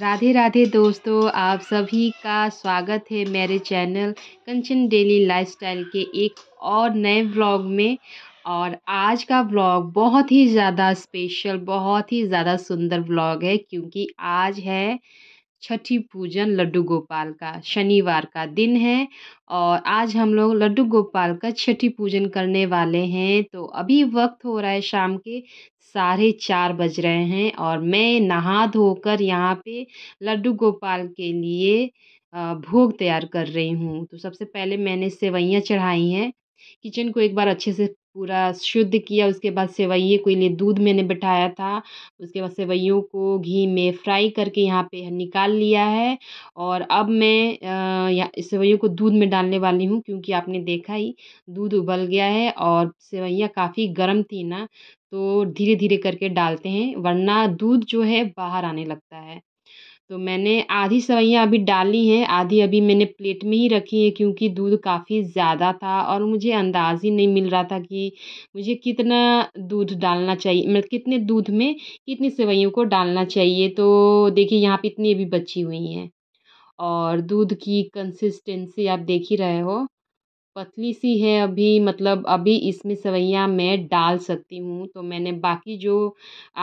राधे राधे दोस्तों आप सभी का स्वागत है मेरे चैनल कंचन डेली लाइफस्टाइल के एक और नए व्लॉग में और आज का व्लॉग बहुत ही ज़्यादा स्पेशल बहुत ही ज़्यादा सुंदर व्लॉग है क्योंकि आज है छठी पूजन लड्डू गोपाल का शनिवार का दिन है और आज हम लोग लड्डू गोपाल का छठी पूजन करने वाले हैं तो अभी वक्त हो रहा है शाम के साढ़े चार बज रहे हैं और मैं नहा धोकर यहाँ पे लड्डू गोपाल के लिए भोग तैयार कर रही हूँ तो सबसे पहले मैंने सेवैयाँ चढ़ाई हैं किचन को एक बार अच्छे से पूरा शुद्ध किया उसके बाद सेवैये को लिए दूध मैंने बिठाया था उसके बाद सेवैयों को घी में फ्राई करके यहाँ पर निकाल लिया है और अब मैं सेवैयों को दूध में डालने वाली हूँ क्योंकि आपने देखा ही दूध उबल गया है और सेवैयाँ काफ़ी गर्म थी ना तो धीरे धीरे करके डालते हैं वरना दूध जो है बाहर आने लगता है तो मैंने आधी सवैयाँ अभी डाली हैं आधी अभी मैंने प्लेट में ही रखी है क्योंकि दूध काफ़ी ज़्यादा था और मुझे अंदाज़ ही नहीं मिल रहा था कि मुझे कितना दूध डालना चाहिए मतलब कितने दूध में कितनी सवैयों को डालना चाहिए तो देखिए यहाँ पे इतनी अभी बची हुई हैं और दूध की कंसिस्टेंसी आप देख ही रहे हो पतली सी है अभी मतलब अभी इसमें सेवैयाँ मैं डाल सकती हूँ तो मैंने बाकी जो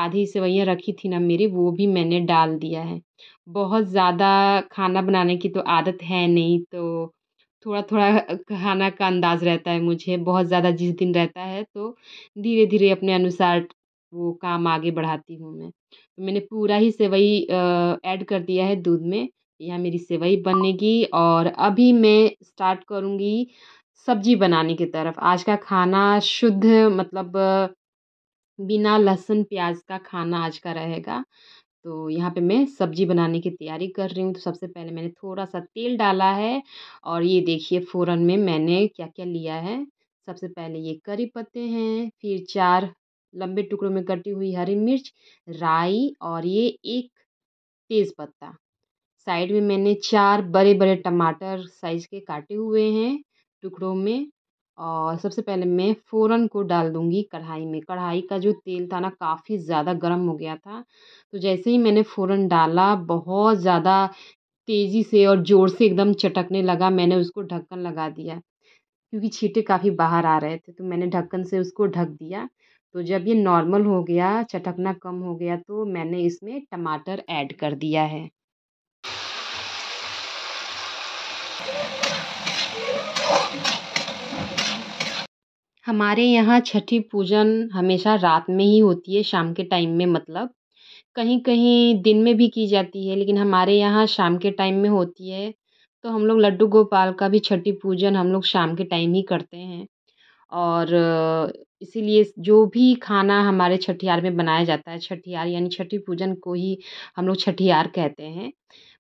आधी सेवैयाँ रखी थी ना मेरी वो भी मैंने डाल दिया है बहुत ज़्यादा खाना बनाने की तो आदत है नहीं तो थोड़ा थोड़ा खाना का अंदाज़ रहता है मुझे बहुत ज़्यादा जिस दिन रहता है तो धीरे धीरे अपने अनुसार वो काम आगे बढ़ाती हूँ मैं तो मैंने पूरा ही सेवई ऐड कर दिया है दूध में यह मेरी सेवई बनेगी और अभी मैं स्टार्ट करूँगी सब्ज़ी बनाने की तरफ आज का खाना शुद्ध मतलब बिना लहसुन प्याज का खाना आज का रहेगा तो यहाँ पे मैं सब्ज़ी बनाने की तैयारी कर रही हूँ तो सबसे पहले मैंने थोड़ा सा तेल डाला है और ये देखिए फ़ौरन में मैंने क्या क्या लिया है सबसे पहले ये करी पत्ते हैं फिर चार लंबे टुकड़ों में कटी हुई हरी मिर्च राई और ये एक तेज़ पत्ता साइड में मैंने चार बड़े बड़े टमाटर साइज के काटे हुए हैं टुकड़ों में और सबसे पहले मैं फ़ौरन को डाल दूंगी कढ़ाई में कढ़ाई का जो तेल था ना काफ़ी ज़्यादा गर्म हो गया था तो जैसे ही मैंने फ़ौरन डाला बहुत ज़्यादा तेज़ी से और ज़ोर से एकदम चटकने लगा मैंने उसको ढक्कन लगा दिया क्योंकि छींटे काफ़ी बाहर आ रहे थे तो मैंने ढक्कन से उसको ढक दिया तो जब ये नॉर्मल हो गया चटकना कम हो गया तो मैंने इसमें टमाटर ऐड कर दिया है हमारे यहाँ छठी पूजन हमेशा रात में ही होती है शाम के टाइम में मतलब कहीं कहीं दिन में भी की जाती है लेकिन हमारे यहाँ शाम के टाइम में होती है तो हम लोग लड्डू गोपाल का भी छठी पूजन हम लोग शाम के टाइम ही करते हैं और इसीलिए जो भी खाना हमारे छठिहार में बनाया जाता है छठिहार यानी छठी पूजन को ही हम लोग छठिहार कहते हैं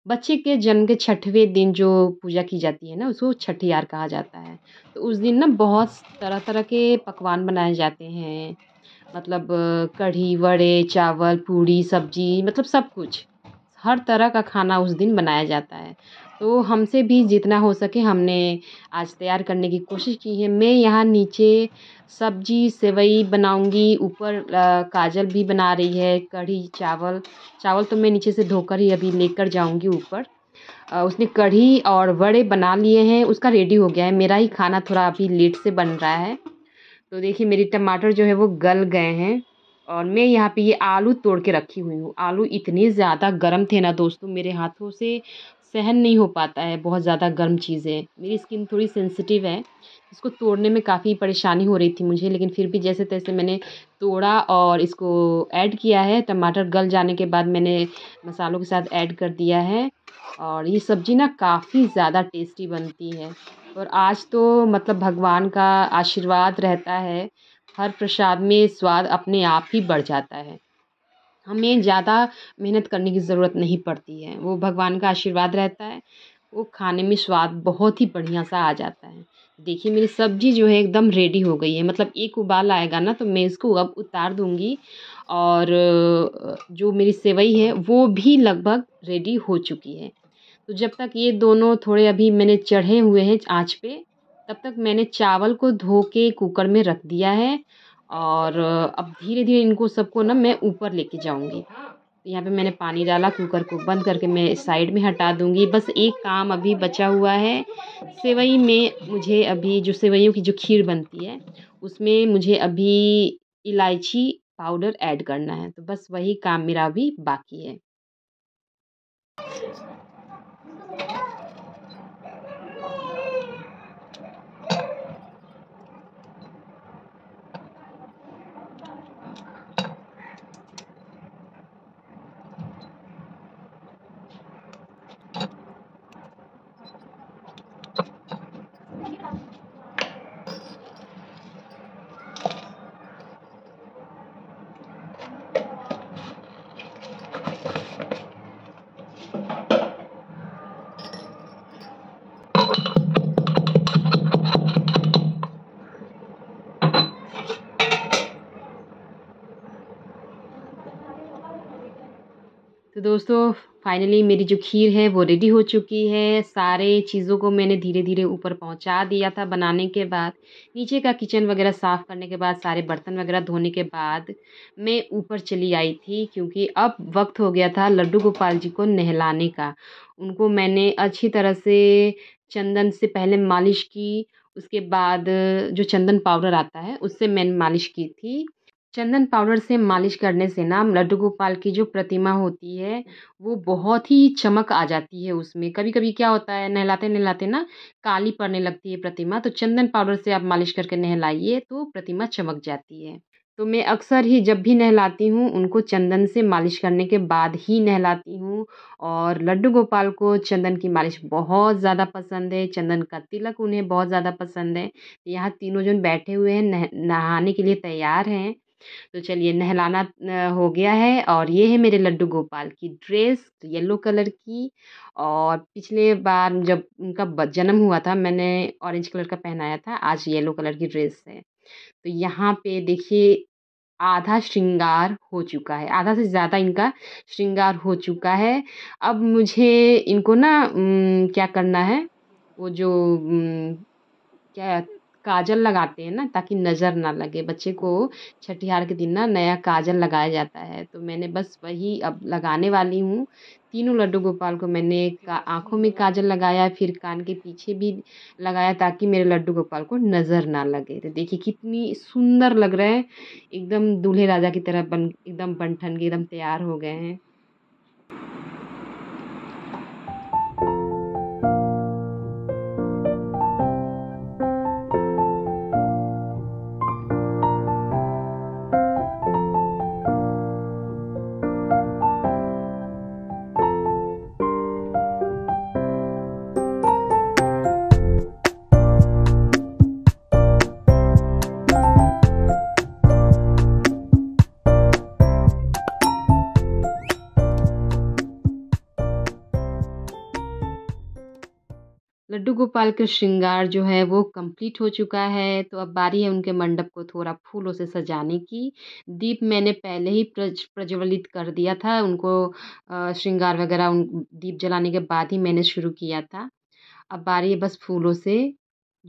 बच्चे के जन्म के छठवें दिन जो पूजा की जाती है ना उसको छठियार कहा जाता है तो उस दिन ना बहुत तरह तरह के पकवान बनाए जाते हैं मतलब कढ़ी वड़े चावल पूड़ी सब्ज़ी मतलब सब कुछ हर तरह का खाना उस दिन बनाया जाता है तो हमसे भी जितना हो सके हमने आज तैयार करने की कोशिश की है मैं यहाँ नीचे सब्जी सेवई बनाऊँगी ऊपर काजल भी बना रही है कढ़ी चावल चावल तो मैं नीचे से धोकर ही अभी लेकर जाऊँगी ऊपर उसने कढ़ी और वड़े बना लिए हैं उसका रेडी हो गया है मेरा ही खाना थोड़ा अभी लेट से बन रहा है तो देखिए मेरी टमाटर जो है वो गल गए हैं और मैं यहाँ पे ये आलू तोड़ के रखी हुई हूँ आलू इतने ज़्यादा गर्म थे ना दोस्तों मेरे हाथों से सहन नहीं हो पाता है बहुत ज़्यादा गर्म चीज़ें मेरी स्किन थोड़ी सेंसिटिव है इसको तोड़ने में काफ़ी परेशानी हो रही थी मुझे लेकिन फिर भी जैसे तैसे मैंने तोड़ा और इसको ऐड किया है टमाटर गल जाने के बाद मैंने मसालों के साथ ऐड कर दिया है और ये सब्ज़ी ना काफ़ी ज़्यादा टेस्टी बनती है और आज तो मतलब भगवान का आशीर्वाद रहता है हर प्रसाद में स्वाद अपने आप ही बढ़ जाता है हमें ज़्यादा मेहनत करने की ज़रूरत नहीं पड़ती है वो भगवान का आशीर्वाद रहता है वो खाने में स्वाद बहुत ही बढ़िया सा आ जाता है देखिए मेरी सब्ज़ी जो है एकदम रेडी हो गई है मतलब एक उबाल आएगा ना तो मैं इसको अब उतार दूँगी और जो मेरी सेवई है वो भी लगभग रेडी हो चुकी है तो जब तक ये दोनों थोड़े अभी मैंने चढ़े हुए हैं आँच पे तब तक मैंने चावल को धो के कुकर में रख दिया है और अब धीरे धीरे इनको सबको ना मैं ऊपर लेके जाऊँगी यहाँ पे मैंने पानी डाला कुकर को बंद करके मैं साइड में हटा दूँगी बस एक काम अभी बचा हुआ है सेवई में मुझे अभी जो सेवैयों की जो खीर बनती है उसमें मुझे अभी इलायची पाउडर ऐड करना है तो बस वही काम मेरा अभी बाकी है तो दोस्तों फाइनली मेरी जो खीर है वो रेडी हो चुकी है सारे चीज़ों को मैंने धीरे धीरे ऊपर पहुंचा दिया था बनाने के बाद नीचे का किचन वगैरह साफ़ करने के बाद सारे बर्तन वगैरह धोने के बाद मैं ऊपर चली आई थी क्योंकि अब वक्त हो गया था लड्डू गोपाल जी को नहलाने का उनको मैंने अच्छी तरह से चंदन से पहले मालिश की उसके बाद जो चंदन पाउडर आता है उससे मैंने मालिश की थी चंदन पाउडर से मालिश करने से ना लड्डू गोपाल की जो प्रतिमा होती है वो बहुत ही चमक आ जाती है उसमें कभी कभी क्या होता है नहलाते नहलाते ना काली पड़ने लगती है प्रतिमा तो चंदन पाउडर से आप मालिश करके नहलाइए तो प्रतिमा चमक जाती है तो मैं अक्सर ही जब भी नहलाती हूँ उनको चंदन से मालिश करने के बाद ही नहलाती हूँ और लड्डू गोपाल को चंदन की मालिश बहुत ज़्यादा पसंद है चंदन का तिलक उन्हें बहुत ज़्यादा पसंद है यहाँ तीनों जन बैठे हुए हैं नहाने के लिए तैयार हैं तो चलिए नहलाना हो गया है और ये है मेरे लड्डू गोपाल की ड्रेस येलो कलर की और पिछले बार जब उनका जन्म हुआ था मैंने ऑरेंज कलर का पहनाया था आज येलो कलर की ड्रेस है तो यहाँ पे देखिए आधा श्रृंगार हो चुका है आधा से ज़्यादा इनका श्रृंगार हो चुका है अब मुझे इनको ना क्या करना है वो जो क्या काजल लगाते हैं ना ताकि नज़र ना लगे बच्चे को छठिहार के दिन ना नया काजल लगाया जाता है तो मैंने बस वही अब लगाने वाली हूँ तीनों लड्डू गोपाल को मैंने आँखों में काजल लगाया फिर कान के पीछे भी लगाया ताकि मेरे लड्डू गोपाल को नज़र ना लगे तो देखिए कितनी सुंदर लग रहे हैं एकदम दूल्हे राजा की तरह बन एकदम बनठन के एकदम तैयार हो गए हैं गोपाल का श्रृंगार जो है वो कंप्लीट हो चुका है तो अब बारी है उनके मंडप को थोड़ा फूलों से सजाने की दीप मैंने पहले ही प्रज प्रज्वलित कर दिया था उनको श्रृंगार वगैरह उन दीप जलाने के बाद ही मैंने शुरू किया था अब बारी है बस फूलों से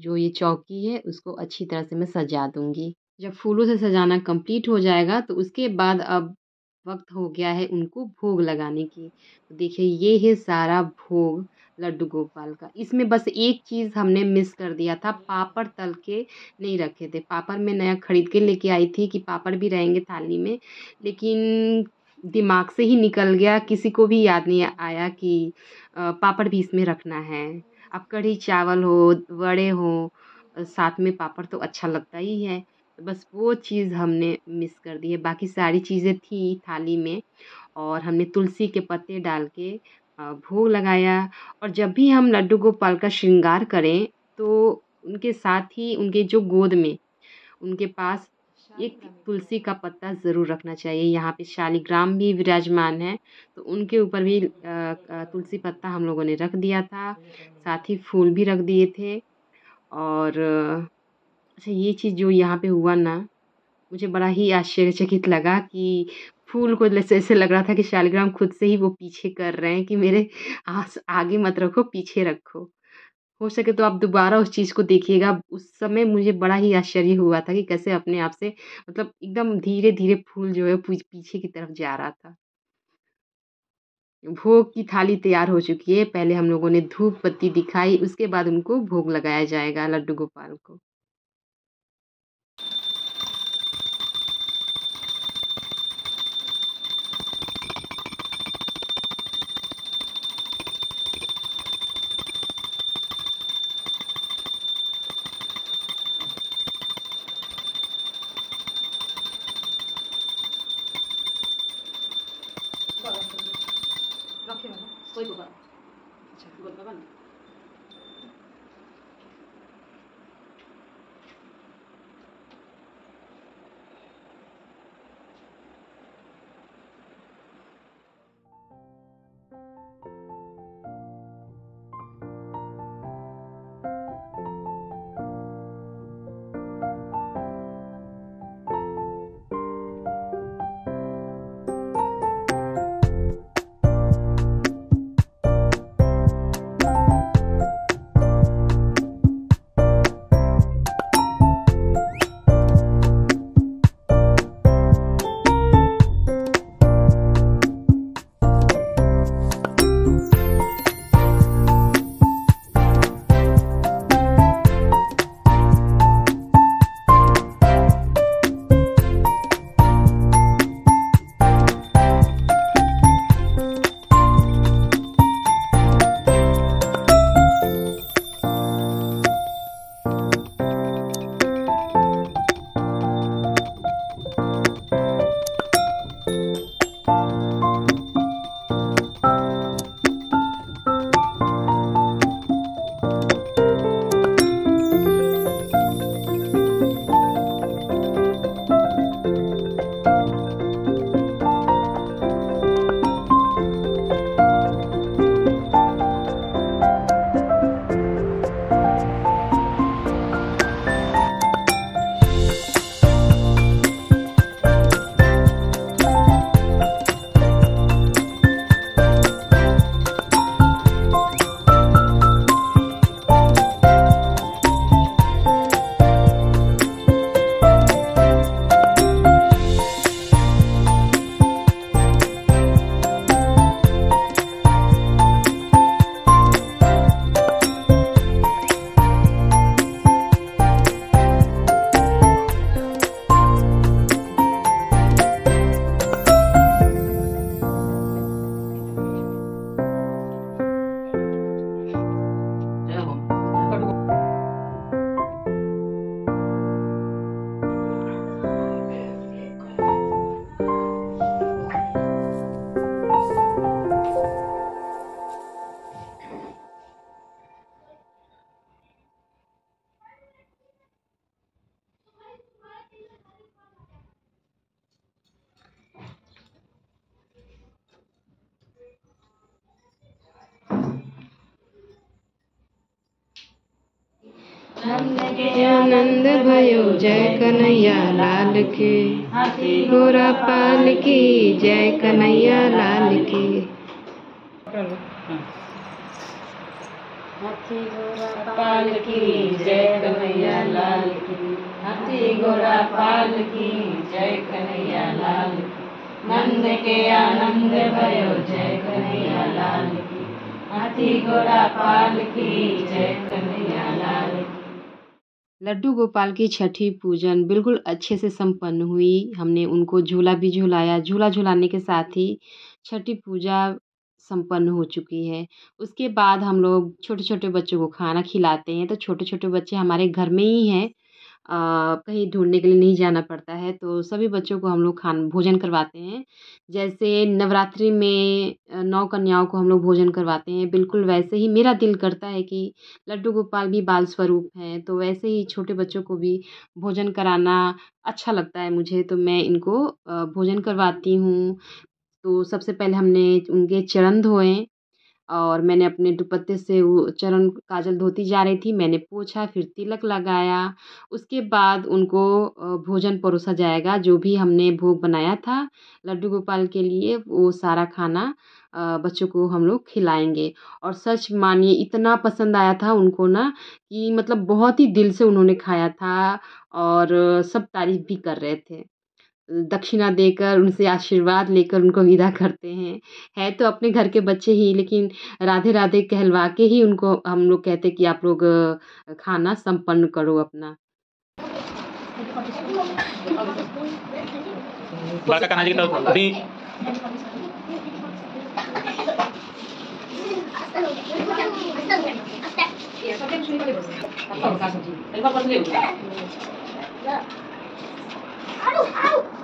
जो ये चौकी है उसको अच्छी तरह से मैं सजा दूँगी जब फूलों से सजाना कम्प्लीट हो जाएगा तो उसके बाद अब वक्त हो गया है उनको भोग लगाने की तो देखिए ये है सारा भोग लड्डू गोपाल का इसमें बस एक चीज़ हमने मिस कर दिया था पापड़ तल के नहीं रखे थे पापड़ मैं नया ख़रीद के लेके आई थी कि पापड़ भी रहेंगे थाली में लेकिन दिमाग से ही निकल गया किसी को भी याद नहीं आया कि पापड़ भी इसमें रखना है अब कढ़ी चावल हो वड़े हो साथ में पापड़ तो अच्छा लगता ही है बस वो चीज़ हमने मिस कर दी है बाकी सारी चीज़ें थी थाली में और हमने तुलसी के पत्ते डाल के भोग लगाया और जब भी हम लड्डू गोपाल का श्रृंगार करें तो उनके साथ ही उनके जो गोद में उनके पास एक तुलसी का पत्ता ज़रूर रखना चाहिए यहाँ पे शालिग्राम भी विराजमान है तो उनके ऊपर भी तुलसी पत्ता हम लोगों ने रख दिया था साथ ही फूल भी रख दिए थे और अच्छा ये चीज़ जो यहाँ पे हुआ ना मुझे बड़ा ही आश्चर्यचकित लगा कि फूल को जैसे ऐसे लग रहा था कि शालिग्राम खुद से ही वो पीछे कर रहे हैं कि मेरे आस आगे मत रखो पीछे रखो हो सके तो आप दोबारा उस चीज़ को देखिएगा उस समय मुझे बड़ा ही आश्चर्य हुआ था कि कैसे अपने आप से मतलब एकदम धीरे धीरे फूल जो है पीछे की तरफ जा रहा था भोग की थाली तैयार हो चुकी है पहले हम लोगों ने धूप पत्ती दिखाई उसके बाद उनको भोग लगाया जाएगा लड्डू गोपाल को आनंद भयो जय कन्हैया लाल के गोरा पाल की जय कन्हैया लाल के हाथी गोरा पाल की जय कन्हैया लाल की हाथी गोरा पाल की जय कन्हैया लाल की नंद के आनंद भयो जय कन्हैया लाल की हाथी गोरा पाल की जय कन्हैया लाल लड्डू गोपाल की छठी पूजन बिल्कुल अच्छे से संपन्न हुई हमने उनको झूला भी झूलाया झूला झुलाने के साथ ही छठी पूजा संपन्न हो चुकी है उसके बाद हम लोग छोटे छोटे बच्चों को खाना खिलाते हैं तो छोटे छोटे बच्चे हमारे घर में ही हैं कहीं ढूंढने के लिए नहीं जाना पड़ता है तो सभी बच्चों को हम लोग खान भोजन करवाते हैं जैसे नवरात्रि में नौ कन्याओं को हम लोग भोजन करवाते हैं बिल्कुल वैसे ही मेरा दिल करता है कि लड्डू गोपाल भी बाल स्वरूप हैं तो वैसे ही छोटे बच्चों को भी भोजन कराना अच्छा लगता है मुझे तो मैं इनको भोजन करवाती हूँ तो सबसे पहले हमने उनके चरण धोए और मैंने अपने दुपट्टे से वो चरण काजल धोती जा रही थी मैंने पोछा फिर तिलक लगाया उसके बाद उनको भोजन परोसा जाएगा जो भी हमने भोग बनाया था लड्डू गोपाल के लिए वो सारा खाना बच्चों को हम लोग खिलाएंगे और सच मानिए इतना पसंद आया था उनको ना कि मतलब बहुत ही दिल से उन्होंने खाया था और सब तारीफ़ भी कर रहे थे दक्षिणा देकर उनसे आशीर्वाद लेकर उनको विदा करते हैं है तो अपने घर के बच्चे ही लेकिन राधे राधे कहलवा के ही उनको हम लोग कहते कि आप लोग खाना संपन्न करो अपना Aduh,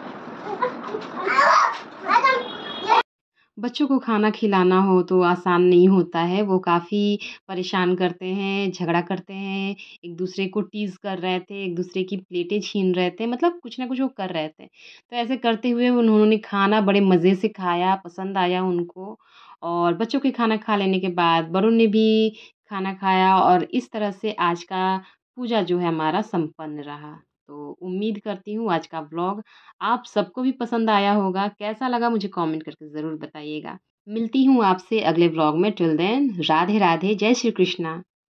बच्चों को खाना खिलाना हो तो आसान नहीं होता है वो काफ़ी परेशान करते हैं झगड़ा करते हैं एक दूसरे को टीज़ कर रहे थे एक दूसरे की प्लेटें छीन रहे थे मतलब कुछ ना कुछ वो कर रहे थे तो ऐसे करते हुए उन्होंने खाना बड़े मज़े से खाया पसंद आया उनको और बच्चों के खाना खा लेने के बाद बड़ों ने भी खाना खाया और इस तरह से आज का पूजा जो है हमारा संपन्न रहा तो उम्मीद करती हूँ आज का ब्लॉग आप सबको भी पसंद आया होगा कैसा लगा मुझे कमेंट करके ज़रूर बताइएगा मिलती हूँ आपसे अगले ब्लॉग में टिल देन राधे राधे जय श्री कृष्णा